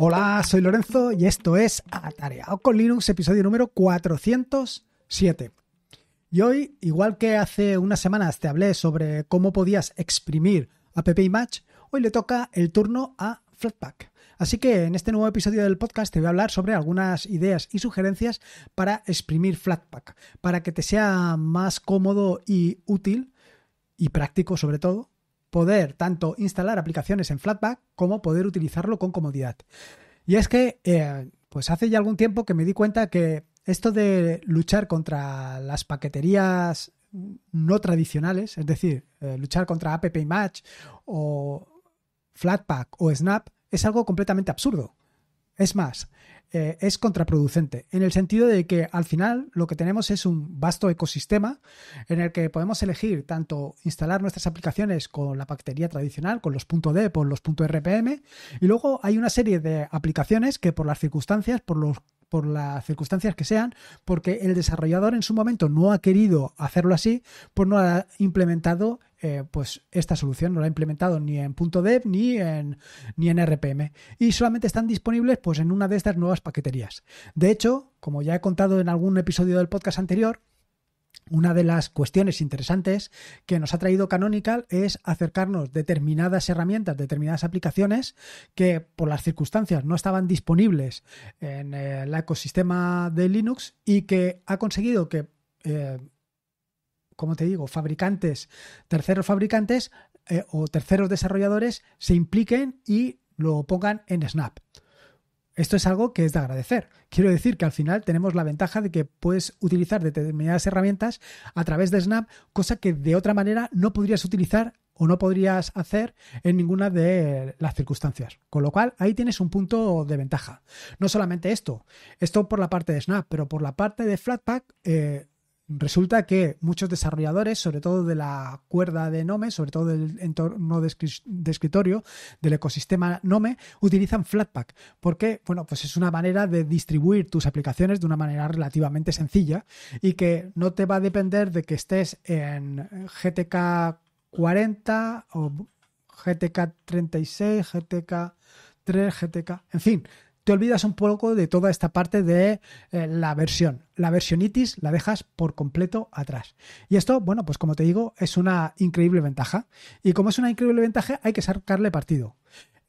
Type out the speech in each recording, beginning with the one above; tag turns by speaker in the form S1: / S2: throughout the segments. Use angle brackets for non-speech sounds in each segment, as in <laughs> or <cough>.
S1: Hola, soy Lorenzo y esto es Atareado con Linux, episodio número 407. Y hoy, igual que hace unas semanas te hablé sobre cómo podías exprimir Match. hoy le toca el turno a Flatpak. Así que en este nuevo episodio del podcast te voy a hablar sobre algunas ideas y sugerencias para exprimir Flatpak, para que te sea más cómodo y útil y práctico sobre todo poder tanto instalar aplicaciones en Flatpak como poder utilizarlo con comodidad. Y es que, eh, pues hace ya algún tiempo que me di cuenta que esto de luchar contra las paqueterías no tradicionales, es decir, eh, luchar contra App Match o Flatpak o Snap, es algo completamente absurdo. Es más, eh, es contraproducente, en el sentido de que al final lo que tenemos es un vasto ecosistema en el que podemos elegir tanto instalar nuestras aplicaciones con la bacteria tradicional, con los .d, por los .rpm, y luego hay una serie de aplicaciones que por las circunstancias por, los, por las circunstancias que sean, porque el desarrollador en su momento no ha querido hacerlo así, pues no ha implementado eh, pues esta solución, no la ha implementado ni en .dev ni en, ni en RPM. Y solamente están disponibles pues en una de estas nuevas paqueterías. De hecho, como ya he contado en algún episodio del podcast anterior, una de las cuestiones interesantes que nos ha traído Canonical es acercarnos determinadas herramientas, determinadas aplicaciones que por las circunstancias no estaban disponibles en el eh, ecosistema de Linux y que ha conseguido que, eh, como te digo, fabricantes, terceros fabricantes eh, o terceros desarrolladores se impliquen y lo pongan en Snap. Esto es algo que es de agradecer. Quiero decir que al final tenemos la ventaja de que puedes utilizar determinadas herramientas a través de Snap, cosa que de otra manera no podrías utilizar o no podrías hacer en ninguna de las circunstancias. Con lo cual, ahí tienes un punto de ventaja. No solamente esto, esto por la parte de Snap, pero por la parte de Flatpak, eh, Resulta que muchos desarrolladores, sobre todo de la cuerda de Nome, sobre todo del entorno de, escritorio, del ecosistema Nome, utilizan Flatpak, porque bueno, pues es una manera de distribuir tus aplicaciones de una manera relativamente sencilla y que no te va a depender de que estés en GTK 40 o GTK 36, GTK 3, GTK, en fin, te olvidas un poco de toda esta parte de eh, la versión. La versionitis la dejas por completo atrás. Y esto, bueno, pues como te digo, es una increíble ventaja. Y como es una increíble ventaja, hay que sacarle partido.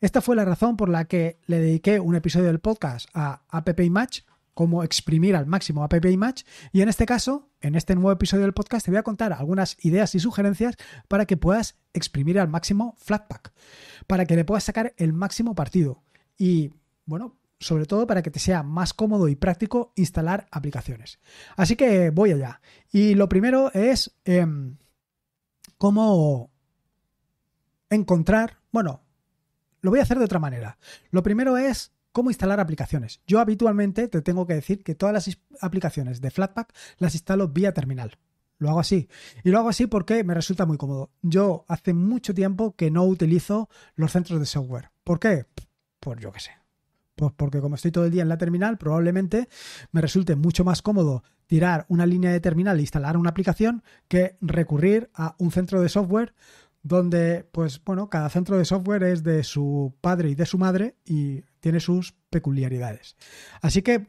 S1: Esta fue la razón por la que le dediqué un episodio del podcast a App Match cómo exprimir al máximo App Match Y en este caso, en este nuevo episodio del podcast, te voy a contar algunas ideas y sugerencias para que puedas exprimir al máximo Flatpak, para que le puedas sacar el máximo partido. Y bueno, sobre todo para que te sea más cómodo y práctico instalar aplicaciones. Así que voy allá. Y lo primero es em, cómo encontrar, bueno, lo voy a hacer de otra manera. Lo primero es cómo instalar aplicaciones. Yo habitualmente te tengo que decir que todas las aplicaciones de Flatpak las instalo vía terminal. Lo hago así. Y lo hago así porque me resulta muy cómodo. Yo hace mucho tiempo que no utilizo los centros de software. ¿Por qué? Pues yo qué sé. Pues porque como estoy todo el día en la terminal, probablemente me resulte mucho más cómodo tirar una línea de terminal e instalar una aplicación que recurrir a un centro de software donde, pues bueno, cada centro de software es de su padre y de su madre y tiene sus peculiaridades. Así que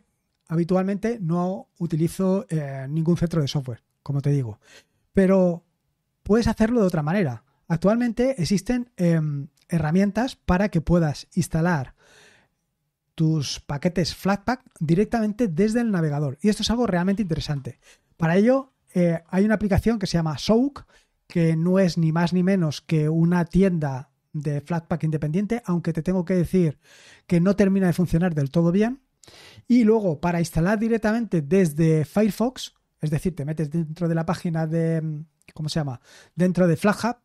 S1: habitualmente no utilizo eh, ningún centro de software, como te digo. Pero puedes hacerlo de otra manera. Actualmente existen em, herramientas para que puedas instalar tus paquetes Flatpak directamente desde el navegador. Y esto es algo realmente interesante. Para ello, eh, hay una aplicación que se llama Soak, que no es ni más ni menos que una tienda de Flatpak independiente, aunque te tengo que decir que no termina de funcionar del todo bien. Y luego, para instalar directamente desde Firefox, es decir, te metes dentro de la página de, mm, ¿cómo se llama? Dentro de FlatHub,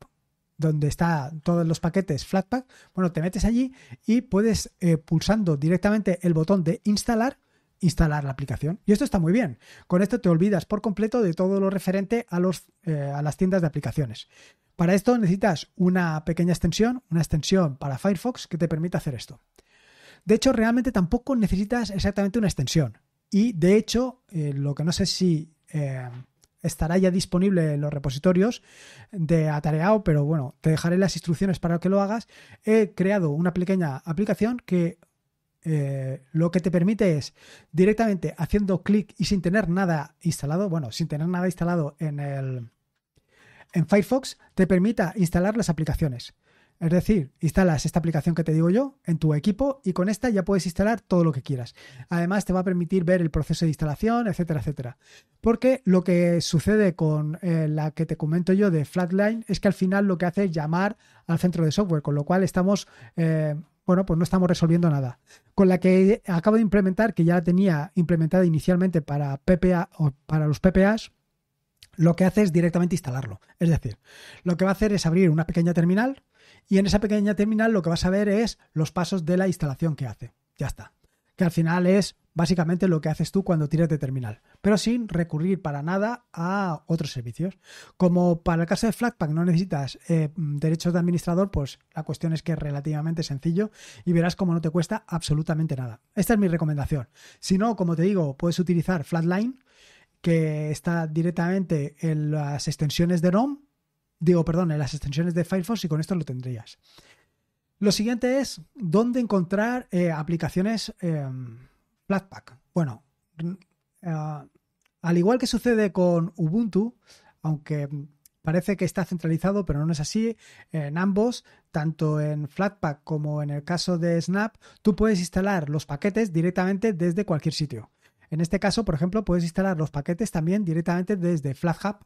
S1: donde está todos los paquetes Flatpak, bueno, te metes allí y puedes eh, pulsando directamente el botón de instalar, instalar la aplicación. Y esto está muy bien. Con esto te olvidas por completo de todo lo referente a, los, eh, a las tiendas de aplicaciones. Para esto necesitas una pequeña extensión, una extensión para Firefox que te permita hacer esto. De hecho, realmente tampoco necesitas exactamente una extensión. Y de hecho, eh, lo que no sé si estará ya disponible en los repositorios de Atareado, pero bueno, te dejaré las instrucciones para que lo hagas. He creado una pequeña aplicación que eh, lo que te permite es directamente haciendo clic y sin tener nada instalado, bueno, sin tener nada instalado en el en Firefox, te permita instalar las aplicaciones. Es decir, instalas esta aplicación que te digo yo en tu equipo y con esta ya puedes instalar todo lo que quieras. Además, te va a permitir ver el proceso de instalación, etcétera, etcétera. Porque lo que sucede con eh, la que te comento yo de Flatline es que al final lo que hace es llamar al centro de software, con lo cual estamos, eh, bueno, pues no estamos resolviendo nada. Con la que acabo de implementar, que ya la tenía implementada inicialmente para PPA o para los PPAs, lo que hace es directamente instalarlo. Es decir, lo que va a hacer es abrir una pequeña terminal y en esa pequeña terminal lo que vas a ver es los pasos de la instalación que hace. Ya está. Que al final es básicamente lo que haces tú cuando tiras de terminal, pero sin recurrir para nada a otros servicios. Como para el caso de Flatpak no necesitas eh, derechos de administrador, pues la cuestión es que es relativamente sencillo y verás cómo no te cuesta absolutamente nada. Esta es mi recomendación. Si no, como te digo, puedes utilizar Flatline, que está directamente en las extensiones de ROM digo, perdón, en las extensiones de Firefox y con esto lo tendrías. Lo siguiente es dónde encontrar eh, aplicaciones em, Flatpak. Bueno, mm, eh, al igual que sucede con Ubuntu, aunque parece que está centralizado, pero no es así, en ambos, tanto en Flatpak como en el caso de Snap, tú puedes instalar los paquetes directamente desde cualquier sitio. En este caso, por ejemplo, puedes instalar los paquetes también directamente desde FlatHub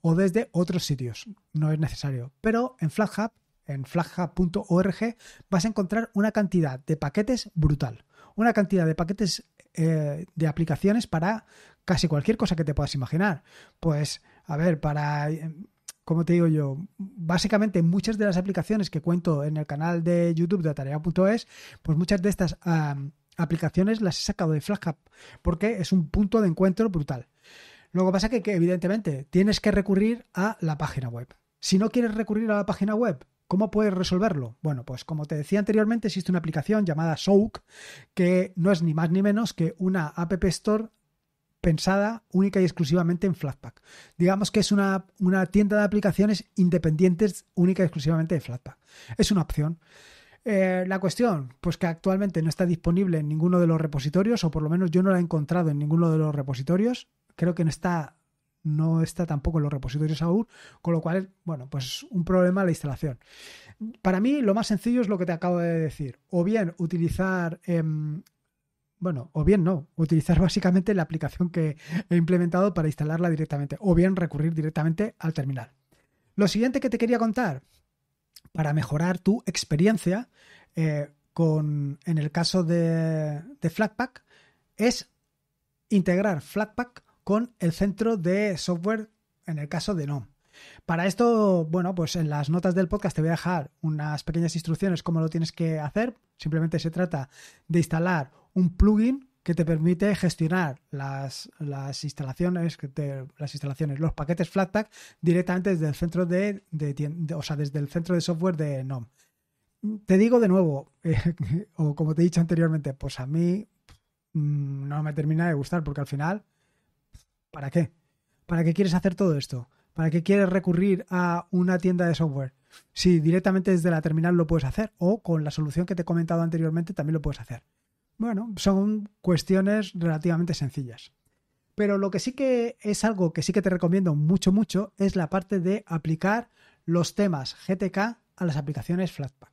S1: o desde otros sitios. No es necesario. Pero en FlatHub, en flathub.org, vas a encontrar una cantidad de paquetes brutal. Una cantidad de paquetes eh, de aplicaciones para casi cualquier cosa que te puedas imaginar. Pues, a ver, para... ¿Cómo como te digo yo, básicamente muchas de las aplicaciones que cuento en el canal de YouTube de Atarea.es, pues muchas de estas aplicaciones las he sacado de app porque es un punto de encuentro brutal. Lo que pasa que, que evidentemente tienes que recurrir a la página web. Si no quieres recurrir a la página web, ¿Cómo puedes resolverlo? Bueno, pues como te decía anteriormente, existe una aplicación llamada Soak, que no es ni más ni menos que una App Store pensada única y exclusivamente en Flatpak. Digamos que es una, una tienda de aplicaciones independientes única y exclusivamente de Flatpak. Es una opción. Eh, la cuestión, pues que actualmente no está disponible en ninguno de los repositorios, o por lo menos yo no la he encontrado en ninguno de los repositorios. Creo que no está, no está tampoco en los repositorios aún, con lo cual, bueno, pues un problema la instalación. Para mí, lo más sencillo es lo que te acabo de decir. O bien utilizar em, bueno, o bien no, utilizar <laughs> básicamente la aplicación que he implementado para instalarla directamente, o bien recurrir directamente al terminal. Lo siguiente que te quería contar, para mejorar tu experiencia eh, con, en el caso de, Flatpak, es integrar Flatpak con el centro de software, en el caso de GNOME. Para esto, bueno, pues en las notas del podcast te voy a dejar unas pequeñas instrucciones cómo lo tienes que hacer. Simplemente se trata de instalar un plugin que te permite gestionar las, instalaciones, que te, las instalaciones, los paquetes Flatpak directamente desde el centro de, de, o desde el centro de software de NOM. Te digo de nuevo, eh, <laughs> o como te he dicho anteriormente, pues a mí mm, no me termina de gustar porque al final, ¿para qué? ¿Para qué quieres hacer todo esto? ¿Para qué quieres recurrir a una tienda de software? Si directamente desde la terminal lo puedes hacer o con la solución que te he comentado anteriormente también lo puedes hacer. Bueno, son cuestiones relativamente sencillas. Pero lo que sí que es algo que sí que te recomiendo mucho, mucho es la parte de aplicar los temas GTK a las aplicaciones Flatpak.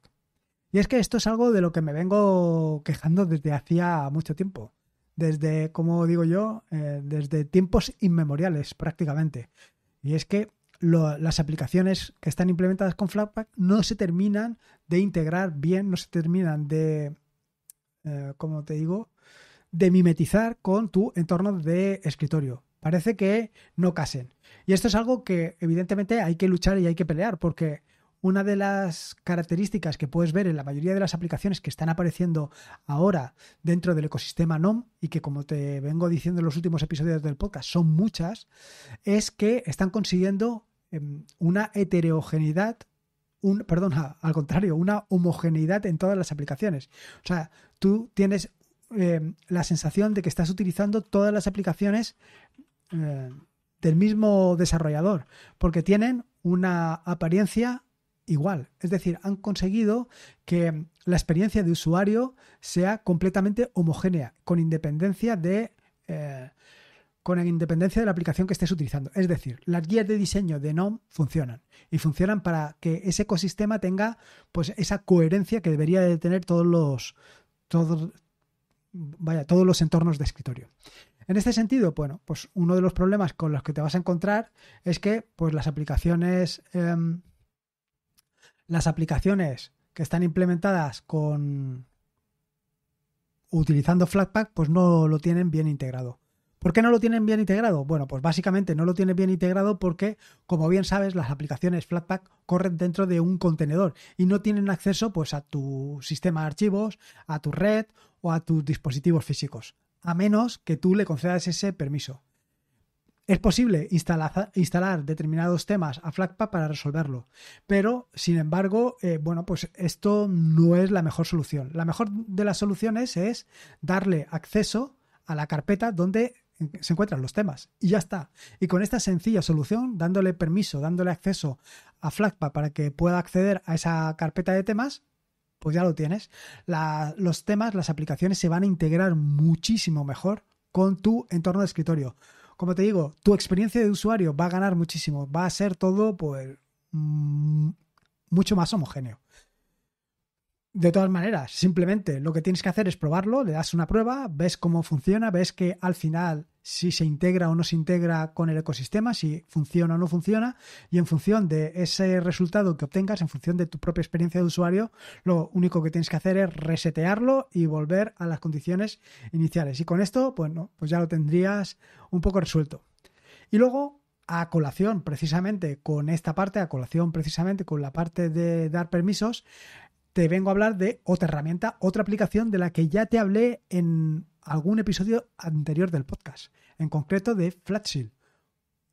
S1: Y es que esto es algo de lo que me vengo quejando desde hacía mucho tiempo. Desde, como digo yo, eh, desde tiempos inmemoriales prácticamente. Y es que las aplicaciones que están implementadas con Flatpak no se terminan de integrar bien, no se terminan de eh, como te digo, de mimetizar con tu entorno de escritorio. Parece que no casen. Y esto es algo que evidentemente hay que luchar y hay que pelear, porque una de las características que puedes ver en la mayoría de las aplicaciones que están apareciendo ahora dentro del ecosistema NOM y que como te vengo diciendo en los últimos episodios del podcast son muchas, es que están consiguiendo em, una heterogeneidad un, perdón, al contrario, una homogeneidad en todas las aplicaciones. O sea, tú tienes eh, la sensación de que estás utilizando todas las aplicaciones eh, del mismo desarrollador, porque tienen una apariencia igual. Es decir, han conseguido que la experiencia de usuario sea completamente homogénea, con independencia de... Eh, con la independencia de la aplicación que estés utilizando. Es decir, las guías de diseño de GNOME funcionan y funcionan para que ese ecosistema tenga pues esa coherencia que debería de tener todos los todos vaya, todos los entornos de escritorio. En este sentido, bueno, pues uno de los problemas con los que te vas a encontrar es que pues las aplicaciones em, las aplicaciones que están implementadas con utilizando Flatpak pues no lo tienen bien integrado. ¿Por qué no lo tienen bien integrado? Bueno, pues básicamente no lo tienen bien integrado porque, como bien sabes, las aplicaciones Flatpak corren dentro de un contenedor y no tienen acceso pues, a tu sistema de archivos, a tu red o a tus dispositivos físicos, a menos que tú le concedas ese permiso. Es posible instalar, determinados temas a Flatpak para resolverlo, pero sin embargo, eh, bueno, pues esto no es la mejor solución. La mejor de las soluciones es darle acceso a la carpeta donde se encuentran los temas y ya está. Y con esta sencilla solución, dándole permiso, dándole acceso a Flatpak para que pueda acceder a esa carpeta de temas, pues ya lo tienes. los temas, las aplicaciones se van a integrar muchísimo mejor con tu entorno de escritorio. Como te digo, tu experiencia de usuario va a ganar muchísimo, va a ser todo pues mm, mucho más homogéneo. De todas maneras, simplemente lo que tienes que hacer es probarlo, le das una prueba, ves cómo funciona, ves que al final si se integra o no se integra con el ecosistema, si funciona o no funciona, y en función de ese resultado que obtengas, en función de tu propia experiencia de usuario, lo único que tienes que hacer es resetearlo y volver a las condiciones iniciales. Y con esto, pues pues ya lo tendrías un poco resuelto. Y luego, a colación precisamente con esta parte, a colación precisamente con la parte de dar permisos, te vengo a hablar de otra herramienta, otra aplicación de la que ya te hablé en algún episodio anterior del podcast, en concreto de Flatshield.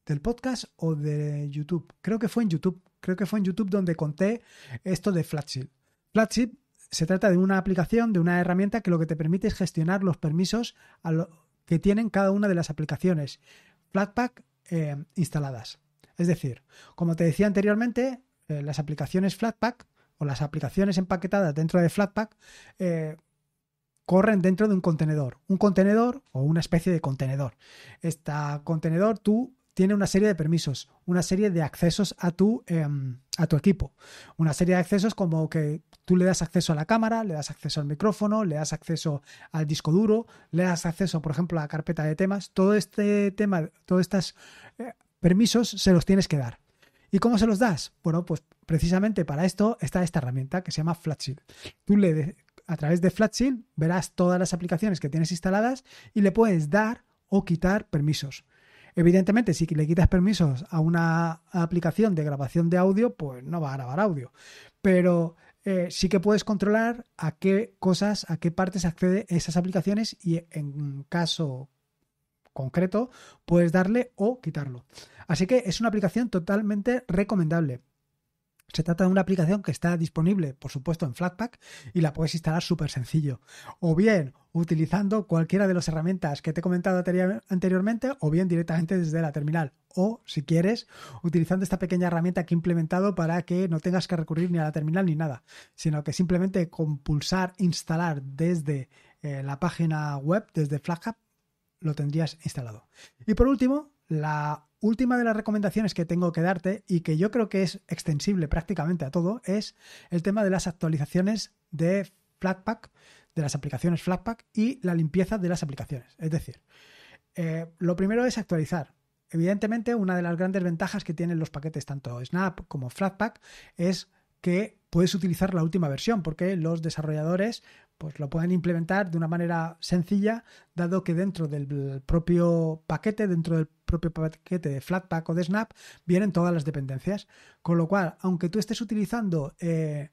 S1: del podcast o de YouTube. Creo que fue en YouTube, creo que fue en YouTube donde conté esto de Flatshield. Flatshield se trata de una aplicación, de una herramienta que lo que te permite es gestionar los permisos que tienen cada una de las aplicaciones Flatpak eh, instaladas. Es decir, como te decía anteriormente, eh, las aplicaciones Flatpak o las aplicaciones empaquetadas dentro de Flatpak eh, corren dentro de un contenedor. Un contenedor o una especie de contenedor. Este contenedor tú tiene una serie de permisos, una serie de accesos a tu, em, a tu equipo. Una serie de accesos como que tú le das acceso a la cámara, le das acceso al micrófono, le das acceso al disco duro, le das acceso, por ejemplo, a la carpeta de temas. Todo este tema, todos estos eh, permisos se los tienes que dar. ¿Y cómo se los das? Bueno, pues precisamente para esto está esta herramienta que se llama Flatshield. Tú le a través de Flatshield verás todas las aplicaciones que tienes instaladas y le puedes dar o quitar permisos. Evidentemente, si le quitas permisos a una aplicación de grabación de audio, pues no va a grabar audio. Pero eh, sí que puedes controlar a qué cosas, a qué partes accede esas aplicaciones y en caso concreto puedes darle o quitarlo. Así que es una aplicación totalmente recomendable. Se trata de una aplicación que está disponible, por supuesto, en Flatpak y la puedes instalar súper sencillo. O bien utilizando cualquiera de las herramientas que te he comentado anteriormente o bien directamente desde la terminal. O, si quieres, utilizando esta pequeña herramienta que he implementado para que no tengas que recurrir ni a la terminal ni nada, sino que simplemente con pulsar instalar desde eh, la página web, desde Flatpak, lo tendrías instalado. Y por último, la última de las recomendaciones que tengo que darte y que yo creo que es extensible prácticamente a todo es el tema de las actualizaciones de Flatpak, de las aplicaciones Flatpak y la limpieza de las aplicaciones. Es decir, eh, lo primero es actualizar. Evidentemente, una de las grandes ventajas que tienen los paquetes tanto Snap como Flatpak es que puedes utilizar la última versión, porque los desarrolladores pues, lo pueden implementar de una manera sencilla, dado que dentro del propio paquete, dentro del propio paquete de Flatpak o de Snap, vienen todas las dependencias. Con lo cual, aunque tú estés utilizando eh,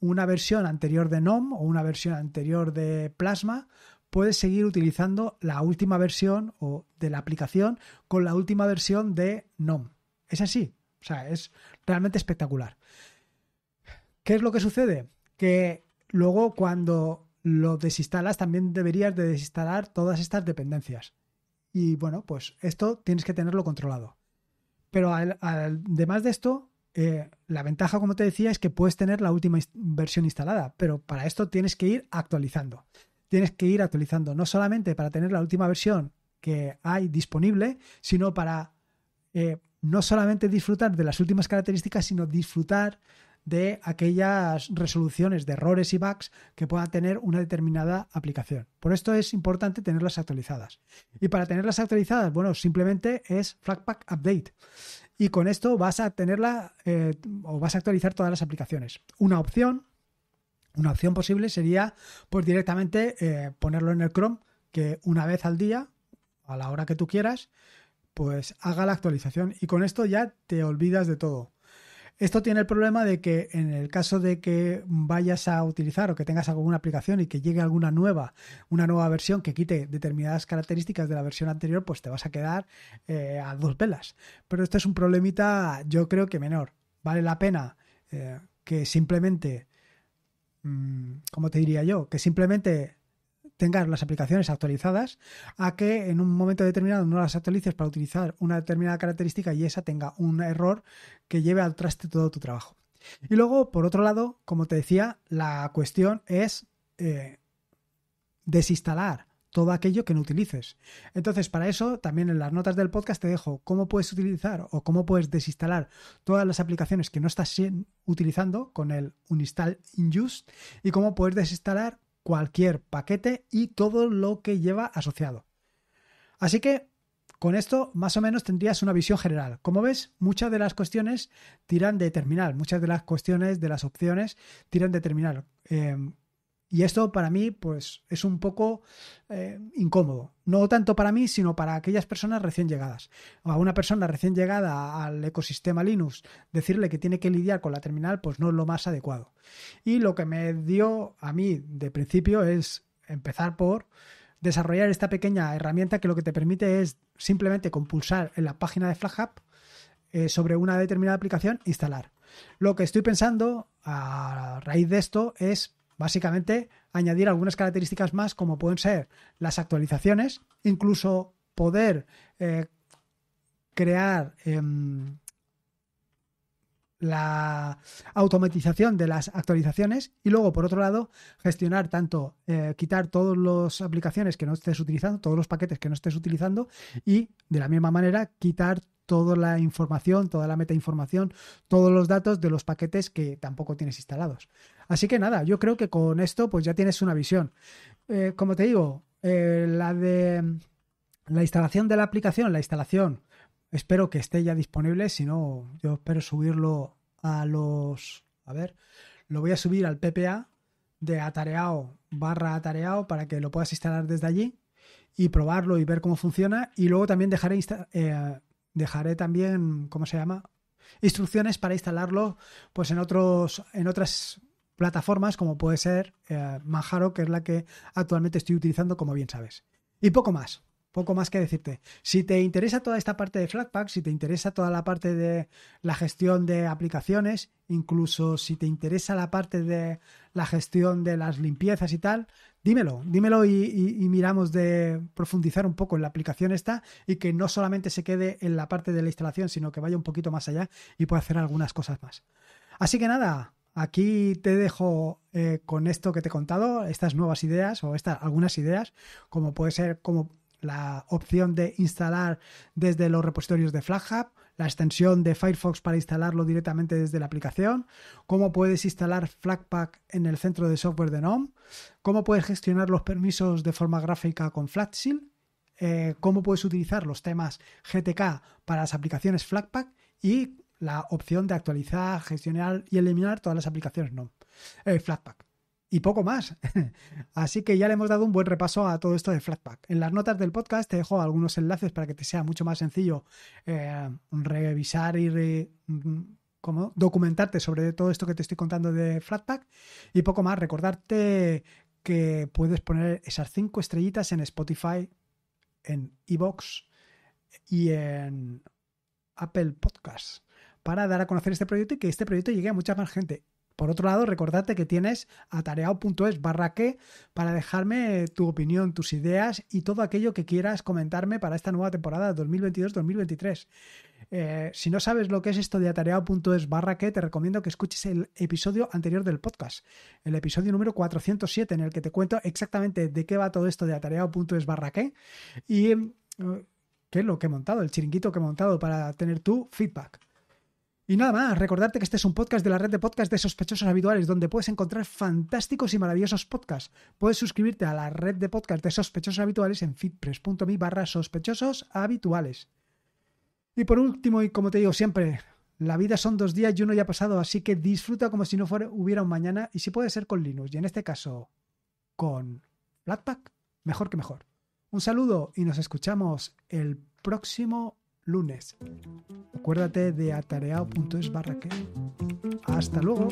S1: una versión anterior de GNOME o una versión anterior de Plasma, puedes seguir utilizando la última versión o de la aplicación con la última versión de GNOME. Es así, o sea, es realmente espectacular. ¿Qué es lo que sucede? Que luego cuando lo desinstalas también deberías de desinstalar todas estas dependencias. Y bueno, pues esto tienes que tenerlo controlado. Pero además de esto, eh, la ventaja, como te decía, es que puedes tener la última versión instalada, pero para esto tienes que ir actualizando. Tienes que ir actualizando, no solamente para tener la última versión que hay disponible, sino para eh, no solamente disfrutar de las últimas características, sino disfrutar de aquellas resoluciones de errores y bugs que pueda tener una determinada aplicación. Por esto es importante tenerlas actualizadas. Y para tenerlas actualizadas, bueno, simplemente es flagpack Update. Y con esto vas a tenerla eh, o vas a actualizar todas las aplicaciones. Una opción, una opción posible sería pues directamente eh, ponerlo en el Chrome que una vez al día, a la hora que tú quieras, pues haga la actualización y con esto ya te olvidas de todo. Esto tiene el problema de que en el caso de que vayas a utilizar o que tengas alguna aplicación y que llegue alguna nueva, una nueva versión que quite determinadas características de la versión anterior, pues te vas a quedar eh, a dos velas. Pero esto es un problemita, yo creo que menor. Vale la pena eh, que simplemente, como mm, ¿cómo te diría yo? Que simplemente tengas las aplicaciones actualizadas a que en un momento determinado no las actualices para utilizar una determinada característica y esa tenga un error que lleve al traste todo tu trabajo. Y luego, por otro lado, como te decía, la cuestión es eh, desinstalar todo aquello que no utilices. Entonces, para eso, también en las notas del podcast te dejo cómo puedes utilizar o cómo puedes desinstalar todas las aplicaciones que no estás utilizando con el uninstall in use y cómo puedes desinstalar cualquier paquete y todo lo que lleva asociado. Así que con esto más o menos tendrías una visión general. Como ves, muchas de las cuestiones tiran de terminal, muchas de las cuestiones de las opciones tiran de terminal. Em, y esto para mí pues es un poco eh, incómodo. No tanto para mí, sino para aquellas personas recién llegadas. A una persona recién llegada al ecosistema Linux, decirle que tiene que lidiar con la terminal, pues no es lo más adecuado. Y lo que me dio a mí de principio es empezar por desarrollar esta pequeña herramienta que lo que te permite es simplemente compulsar en la página de Flash eh, sobre una determinada aplicación, instalar. Lo que estoy pensando a raíz de esto es Básicamente, añadir algunas características más como pueden ser las actualizaciones, incluso poder eh, crear em, la automatización de las actualizaciones y luego, por otro lado, gestionar tanto, eh, quitar todas las aplicaciones que no estés utilizando, todos los paquetes que no estés utilizando y, de la misma manera, quitar toda la información, toda la metainformación, todos los datos de los paquetes que tampoco tienes instalados. Así que nada, yo creo que con esto pues ya tienes una visión. Eh, como te digo, eh, la de la instalación de la aplicación, la instalación, espero que esté ya disponible, si no, yo espero subirlo a los, a ver, lo voy a subir al PPA de atareado barra atareado para que lo puedas instalar desde allí y probarlo y ver cómo funciona. Y luego también dejaré eh, Dejaré también, ¿cómo se llama? Instrucciones para instalarlo pues en, otros, en otras plataformas como puede ser eh, Manjaro, que es la que actualmente estoy utilizando, como bien sabes. Y poco más, poco más que decirte. Si te interesa toda esta parte de Flatpak, si te interesa toda la parte de la gestión de aplicaciones, incluso si te interesa la parte de la gestión de las limpiezas y tal, dímelo, dímelo y, miramos de profundizar un poco en la aplicación esta y que no solamente se quede en la parte de la instalación, sino que vaya un poquito más allá y pueda hacer algunas cosas más. Así que nada, aquí te dejo eh, con esto que te he contado, estas nuevas ideas o estas algunas ideas, como puede ser como la opción de instalar desde los repositorios de Flaghub, la extensión de Firefox para instalarlo directamente desde la aplicación, cómo puedes instalar Flatpak en el centro de software de GNOME, cómo puedes gestionar los permisos de forma gráfica con FlatShield, eh, cómo puedes utilizar los temas GTK para las aplicaciones Flatpak y la opción de actualizar, gestionar y eliminar todas las aplicaciones GNOME, eh, Flatpak y poco más. <laughs> Así que ya le hemos dado un buen repaso a todo esto de Flatpak. En las notas del podcast te dejo algunos enlaces para que te sea mucho más sencillo eh, revisar y mm, como, documentarte sobre todo esto que te estoy contando de Flatpak. Y poco más, recordarte que puedes poner esas cinco estrellitas en Spotify, en Evox y en Apple Podcasts para dar a conocer este proyecto y que este proyecto llegue a mucha más gente. Por otro lado, recordarte que tienes atareado.es barra que para dejarme tu opinión, tus ideas y todo aquello que quieras comentarme para esta nueva temporada 2022-2023. Eh, si no sabes lo que es esto de atareado.es barra que, te recomiendo que escuches el episodio anterior del podcast, el episodio número 407, en el que te cuento exactamente de qué va todo esto de atareado.es barra que y eh, qué es lo que he montado, el chiringuito que he montado para tener tu feedback. Y nada más, recordarte que este es un podcast de la red de podcasts de sospechosos habituales, donde puedes encontrar fantásticos y maravillosos podcasts. Puedes suscribirte a la red de podcasts de sospechosos habituales en fitpress.me barra sospechosos habituales. Y por último, y como te digo siempre, la vida son dos días y uno ya ha pasado, así que disfruta como si no fuera, hubiera un mañana y si puede ser con Linux, y en este caso con Blackpack, mejor que mejor. Un saludo y nos escuchamos el próximo lunes. Acuérdate de atareado.es barra que. Hasta luego.